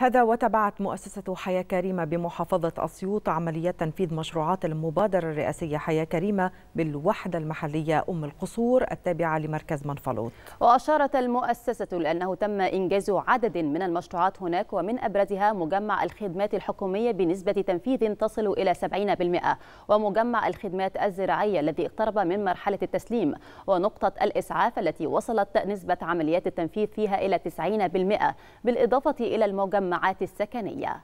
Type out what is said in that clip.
هذا وتبعت مؤسسة حياة كريمة بمحافظة أسيوط عملية تنفيذ مشروعات المبادرة الرئاسية حياة كريمة بالوحدة المحلية أم القصور التابعة لمركز منفلوط وأشارت المؤسسة لأنه تم إنجاز عدد من المشروعات هناك ومن أبرزها مجمع الخدمات الحكومية بنسبة تنفيذ تصل إلى 70% ومجمع الخدمات الزراعية الذي اقترب من مرحلة التسليم ونقطة الإسعاف التي وصلت نسبة عمليات التنفيذ فيها إلى 90% بالإضافة إلى المجمع المجمعات السكنية